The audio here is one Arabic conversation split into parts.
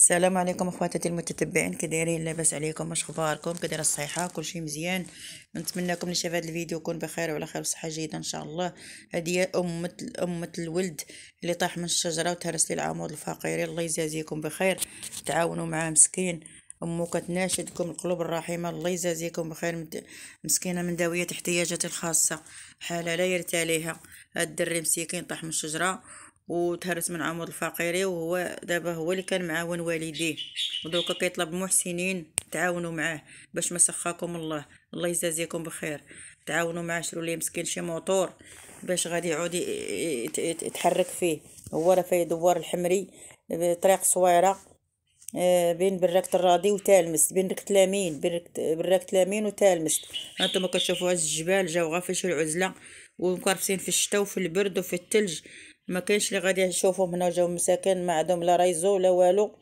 السلام عليكم اخواتي المتتبعين كي دايرين لاباس عليكم واش اخباركم كي دايره الصحيحه كلشي مزيان نتمنىكم اللي شاف هذا الفيديو يكون بخير وعلى خير وصحه جيده ان شاء الله هذه امه امه الولد اللي طاح من الشجره وتهرس لي العمود الفقيري الله يجازيكم بخير تعاونوا معاه مسكين امه كتناشدكم القلوب الرحيمه الله يجازيكم بخير مسكينه من داويه احتياجات الخاصه حاله لا يرتاليها هاد الدري مسكين طاح من الشجره وتهرس من عمر الفقيري وهو دابا هو اللي كان معاون والديه ودوكا كيطلب محسنين تعاونوا معاه باش ما سخاكم الله الله يجازيكم بخير تعاونوا معاه شرو ليه مسكين شي موطور باش غادي يعود يتحرك فيه هو راه في دوار الحمري طريق صويره بين براك الراضي وتالمس بين تلامين بين براكة تلامين وتالمس هانتوما كتشوفوا هاد الجبال جاو غا شي العزله ومكرفسين في الشتاء وفي البرد وفي الثلج ما كاينش اللي غادي يشوفوه هنا جاوا مساكن ما عندهم لا ريزو لا والو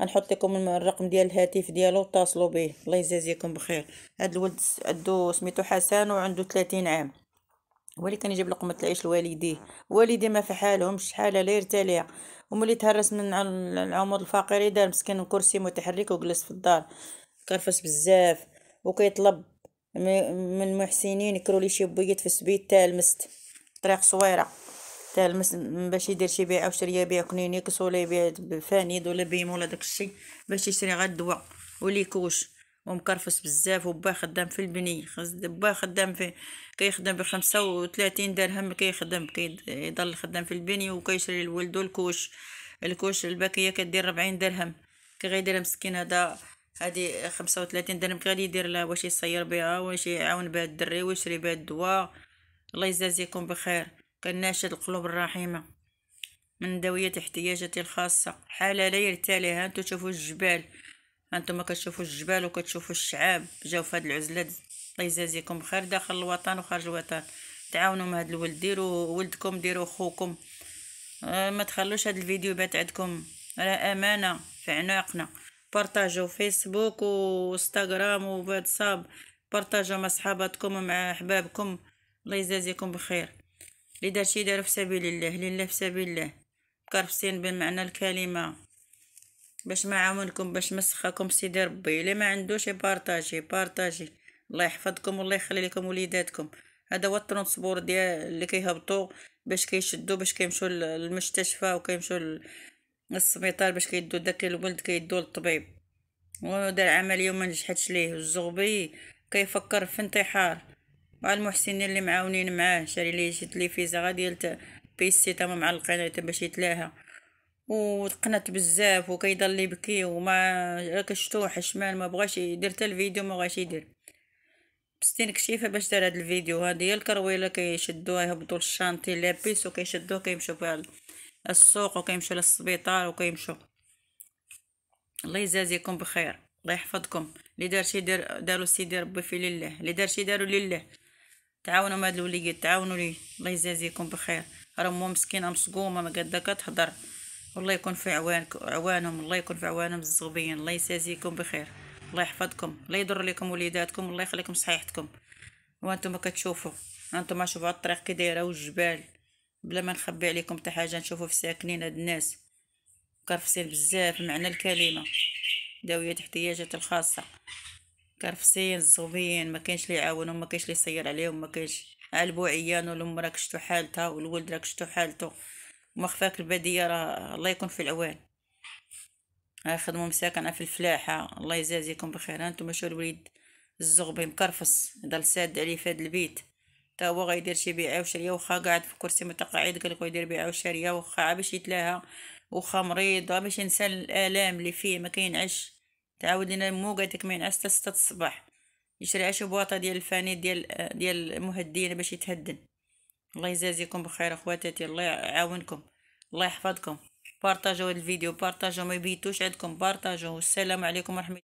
غنحط لكم الرقم ديال الهاتف ديالو اتصلوا به الله يجازيكم بخير هذا الولد عنده سميتو حسن وعنده 30 عام ولكن يجيب لقمة العيش لوالديه والدي ما في حالهم شحال لا يرتلع وملي تهرس من العمود الفقري دار مسكين كرسي متحرك وجلس في الدار كرفس بزاف وكيطلب من المحسنين يكرو لي شي بويط في السبيتال مست طريق صويره يستاهل المس باش يدير شي بيع او شري بيع كنينيكس ولا يبيع بفانيد ولا بيم ولا داكشي باش يشري غير الدواء وليكوش ومكرفس بزاف وبا خدام في البني با خدام في كيخدم ب 35 درهم كيخدم كيضل خدام في البني وكيشري لولدو الكوش الكوش الباكية كدير ربعين درهم كي غيدير مسكين هذا هادي خمسة وثلاثين درهم كي غادي يدير لها واش يصير بها واش يعاون بها الدري ويشري بها الدواء الله يجازيكم بخير كناشد القلوب الرحيمة من دوية احتياجاتي الخاصة حالة لا يرتاليها هانتو تشوفوا الجبال هانتوما كتشوفوا الجبال وكتشوفوا الشعاب جاو في هاد العزلة الله يجازيكم خير داخل الوطن وخارج الوطن تعاونوا مع هاد الولد ديروا ولدكم ديروا خوكم آه ما تخلوش هاد الفيديو بات عندكم راه امانه في عناقنا بارتاجو فيسبوك وانستغرام وواتساب بارتاجو مع صحاباتكم ومع احبابكم الله يجازيكم بخير اللي دار شي دارو في سبيل الله لله في سبيل الله كرفسين بمعنى الكلمة باش ما عاونكم باش مسخكم سيدي ربي اللي ما عندوش يبارطاجي بارطاجي الله يحفظكم والله يخلي لكم وليداتكم هذا هو الترونسبور ديال اللي كيهبطوا باش كيشدوا باش كيمشوا للمستشفى وكيمشوا للسبيطار باش كيدوا داك الولد كيدوا للطبيب ودار عمليه وما نجحتش ليه الزغبي كيفكر في انتحار المحسنين اللي معاونين معاه شاري لي شي تلفيزه غادي بيسي تما مع القناه باش يتلاها وتقنت بزاف وكيضل يبكي وما كشتو حشمان ما بغاش يدير حتى الفيديو ما بغاش يدير بستين كشيفه باش دار هاد الفيديو هادي هي الكرويله كيشدوها يهبطوا للشانتي لابيس وكيشدوه كيمشيو فيها السوق وكيمشيو للسبيطار وكيمشيو الله يجازيكم بخير الله يحفظكم اللي دار شي دار دارو سيدي ربي في لله اللي دار شي دارو لله تعاونوا مع الوليدات تعاونوا ليه الله يجازيكم بخير راه مو مسكينه مصقومه ما قدها كتهضر والله يكون في عوانك عوانهم الله يكون في عوانهم الزغبيين الله يجازيكم بخير الله يحفظكم لا يضر لكم وليداتكم الله يخليكم صحيحتكم وانتم كتشوفوا انتم شوفوا الطريق كي دايره والجبال بلا ما نخبي عليكم حتى حاجه نشوفوا في ساكنين هاد الناس كرفسين بزاف معنى الكلمه داويه احتياجات الخاصه كرفسين الزوبين ما كانش لي يعاونهم ما كانش لي يسير عليهم ما كانش قلبو عيان والام راك شتو حالتها والولد راك شتو حالته وما خفاك الباديه راه الله يكون في العوان خدموا مساكن في الفلاحة الله يجازيكم بخير هانتوما شو الوليد الزغبي مكرفص ضل ساد عليه في هاد البيت تا هو غيدير شي بيعة وشرية وخا قاعد في كرسي متقاعد قالك يدير بيعة وشرية وخا باش يتلاها وخا مريض باش ينسى الآلام اللي فيه ما كينعش تعاود لينا مو قالت لك ما ينعس حتى 6 الصباح يشري عشر بواطه ديال الفانيد ديال ديال المهدين باش يتهدن الله يجازيكم بخير اخواتاتي الله يعاونكم الله يحفظكم بارطاجيو هاد الفيديو بارطاجيو ما يبيتوش عندكم بارطاجيو والسلام عليكم ورحمه